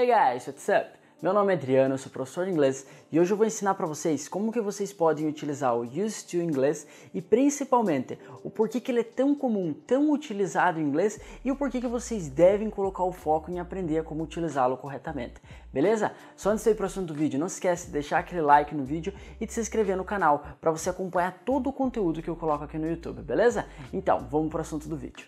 Hey guys, what's up? Meu nome é Adriano, eu sou professor de inglês e hoje eu vou ensinar para vocês como que vocês podem utilizar o used to em inglês e principalmente o porquê que ele é tão comum, tão utilizado em inglês e o porquê que vocês devem colocar o foco em aprender como utilizá-lo corretamente. Beleza? Só antes de ir para o assunto do vídeo, não se esquece de deixar aquele like no vídeo e de se inscrever no canal para você acompanhar todo o conteúdo que eu coloco aqui no YouTube, beleza? Então, vamos para o assunto do vídeo.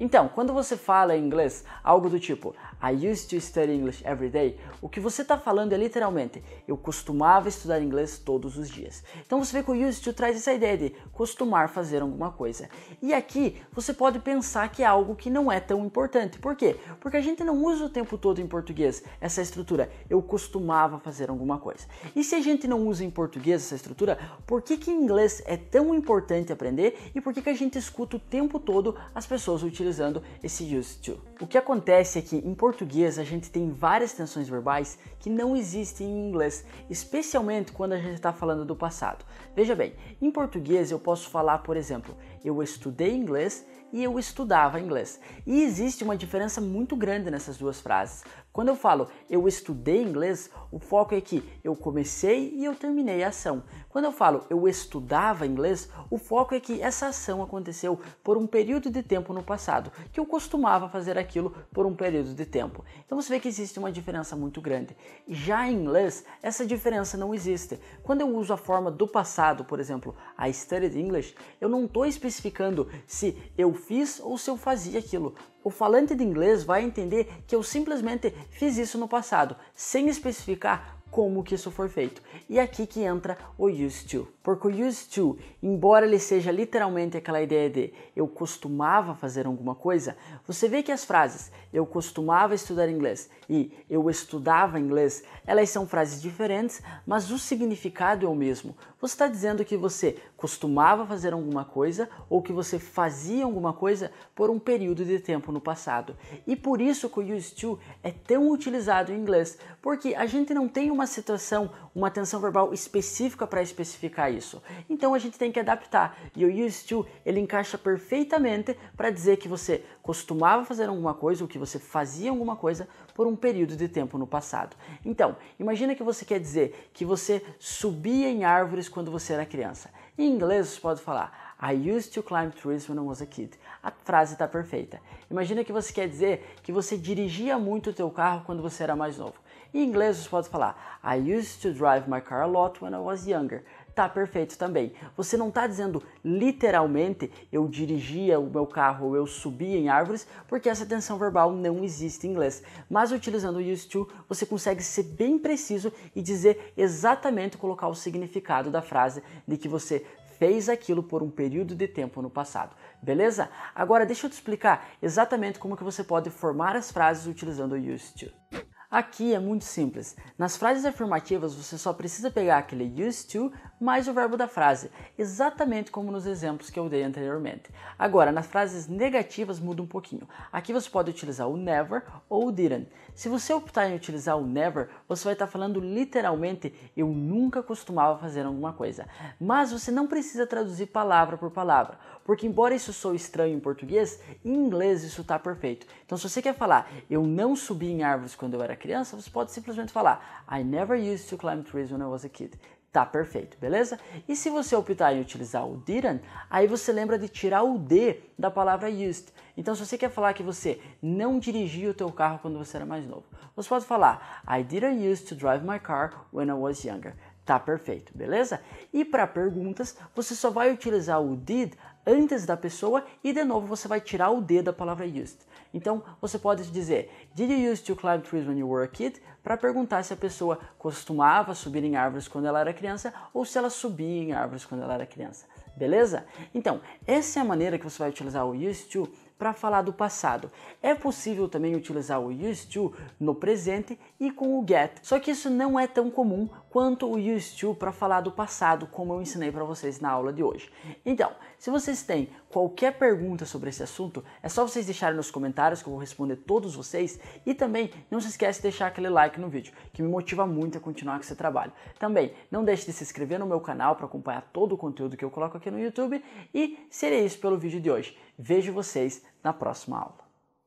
Então, quando você fala em inglês algo do tipo I used to study English every day, o que você está falando é literalmente eu costumava estudar inglês todos os dias. Então você vê que o used to traz essa ideia de costumar fazer alguma coisa. E aqui você pode pensar que é algo que não é tão importante. Por quê? Porque a gente não usa o tempo todo em português essa estrutura eu costumava fazer alguma coisa. E se a gente não usa em português essa estrutura, por que que inglês é tão importante aprender e por que que a gente escuta o tempo todo as pessoas utilizando utilizando esse used to. O que acontece é que em português a gente tem várias tensões verbais que não existem em inglês, especialmente quando a gente está falando do passado. Veja bem, em português eu posso falar, por exemplo, eu estudei inglês e eu estudava inglês. E existe uma diferença muito grande nessas duas frases. Quando eu falo eu estudei inglês, o foco é que eu comecei e eu terminei a ação. Quando eu falo eu estudava inglês, o foco é que essa ação aconteceu por um período de tempo no passado passado, que eu costumava fazer aquilo por um período de tempo. Então você vê que existe uma diferença muito grande. Já em inglês, essa diferença não existe. Quando eu uso a forma do passado, por exemplo, I studied English, eu não estou especificando se eu fiz ou se eu fazia aquilo. O falante de inglês vai entender que eu simplesmente fiz isso no passado, sem especificar como que isso foi feito. E aqui que entra o used to, porque o used to, embora ele seja literalmente aquela ideia de eu costumava fazer alguma coisa, você vê que as frases eu costumava estudar inglês e eu estudava inglês, elas são frases diferentes, mas o significado é o mesmo. Você está dizendo que você costumava fazer alguma coisa ou que você fazia alguma coisa por um período de tempo no passado. E por isso que o used to é tão utilizado em inglês, porque a gente não tem uma uma situação, uma tensão verbal específica para especificar isso. Então a gente tem que adaptar. E o used to ele encaixa perfeitamente para dizer que você costumava fazer alguma coisa ou que você fazia alguma coisa por um período de tempo no passado. Então, imagina que você quer dizer que você subia em árvores quando você era criança. Em inglês você pode falar I used to climb trees when I was a kid. A frase está perfeita. Imagina que você quer dizer que você dirigia muito o teu carro quando você era mais novo. Em inglês você pode falar I used to drive my car a lot when I was younger. Tá perfeito também. Você não está dizendo literalmente eu dirigia o meu carro ou eu subia em árvores, porque essa tensão verbal não existe em inglês. Mas utilizando o used to, você consegue ser bem preciso e dizer exatamente colocar o significado da frase de que você fez aquilo por um período de tempo no passado, beleza? Agora deixa eu te explicar exatamente como que você pode formar as frases utilizando o used to. Aqui é muito simples. Nas frases afirmativas você só precisa pegar aquele used to mais o verbo da frase, exatamente como nos exemplos que eu dei anteriormente. Agora, nas frases negativas muda um pouquinho. Aqui você pode utilizar o never ou o didn't. Se você optar em utilizar o never, você vai estar falando literalmente eu nunca costumava fazer alguma coisa. Mas você não precisa traduzir palavra por palavra. Porque embora isso sou estranho em português, em inglês isso está perfeito. Então se você quer falar, eu não subi em árvores quando eu era criança, você pode simplesmente falar, I never used to climb trees when I was a kid. Tá perfeito, beleza? E se você optar em utilizar o didn't, aí você lembra de tirar o D da palavra used. Então, se você quer falar que você não dirigia o teu carro quando você era mais novo, você pode falar I didn't used to drive my car when I was younger. Tá perfeito, beleza? E para perguntas, você só vai utilizar o did antes da pessoa e de novo você vai tirar o D da palavra used. Então você pode dizer Did you used to climb trees when you were a kid? para perguntar se a pessoa costumava subir em árvores quando ela era criança ou se ela subia em árvores quando ela era criança. Beleza? Então, essa é a maneira que você vai utilizar o used to para falar do passado. É possível também utilizar o used to no presente e com o get, só que isso não é tão comum quanto o used to para falar do passado, como eu ensinei para vocês na aula de hoje. Então, se vocês vocês têm qualquer pergunta sobre esse assunto, é só vocês deixarem nos comentários que eu vou responder todos vocês e também não se esquece de deixar aquele like no vídeo, que me motiva muito a continuar com esse trabalho. Também não deixe de se inscrever no meu canal para acompanhar todo o conteúdo que eu coloco aqui no YouTube e seria isso pelo vídeo de hoje. Vejo vocês na próxima aula.